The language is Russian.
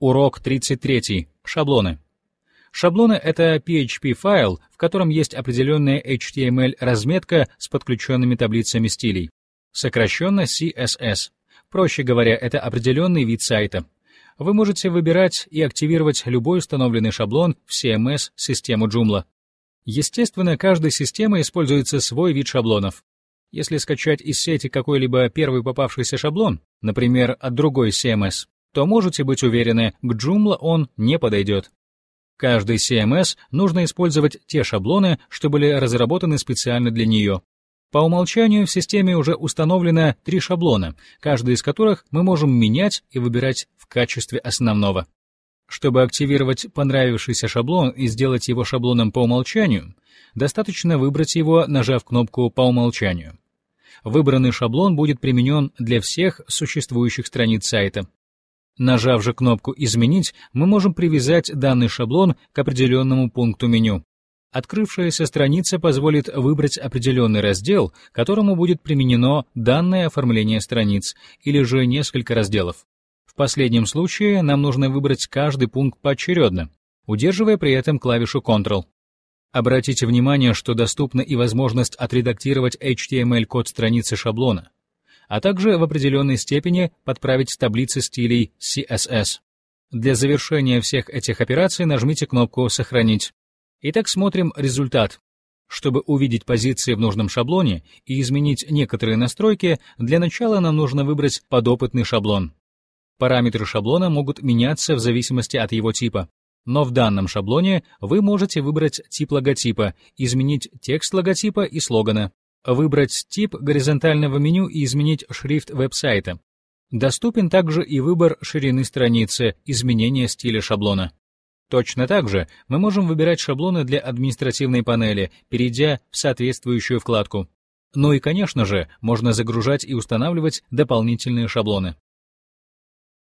Урок 33. Шаблоны. Шаблоны — это PHP-файл, в котором есть определенная HTML-разметка с подключенными таблицами стилей. Сокращенно CSS. Проще говоря, это определенный вид сайта. Вы можете выбирать и активировать любой установленный шаблон в CMS-систему Joomla. Естественно, каждой системой используется свой вид шаблонов. Если скачать из сети какой-либо первый попавшийся шаблон, например, от другой CMS, то можете быть уверены, к Joomla он не подойдет. Каждый CMS нужно использовать те шаблоны, что были разработаны специально для нее. По умолчанию в системе уже установлено три шаблона, каждый из которых мы можем менять и выбирать в качестве основного. Чтобы активировать понравившийся шаблон и сделать его шаблоном по умолчанию, достаточно выбрать его, нажав кнопку «По умолчанию». Выбранный шаблон будет применен для всех существующих страниц сайта. Нажав же кнопку «Изменить», мы можем привязать данный шаблон к определенному пункту меню. Открывшаяся страница позволит выбрать определенный раздел, которому будет применено данное оформление страниц, или же несколько разделов. В последнем случае нам нужно выбрать каждый пункт поочередно, удерживая при этом клавишу Ctrl. Обратите внимание, что доступна и возможность отредактировать HTML-код страницы шаблона а также в определенной степени подправить таблицы стилей CSS. Для завершения всех этих операций нажмите кнопку «Сохранить». Итак, смотрим результат. Чтобы увидеть позиции в нужном шаблоне и изменить некоторые настройки, для начала нам нужно выбрать подопытный шаблон. Параметры шаблона могут меняться в зависимости от его типа. Но в данном шаблоне вы можете выбрать тип логотипа, изменить текст логотипа и слогана выбрать тип горизонтального меню и изменить шрифт веб-сайта. Доступен также и выбор ширины страницы, изменение стиля шаблона. Точно так же мы можем выбирать шаблоны для административной панели, перейдя в соответствующую вкладку. Ну и, конечно же, можно загружать и устанавливать дополнительные шаблоны.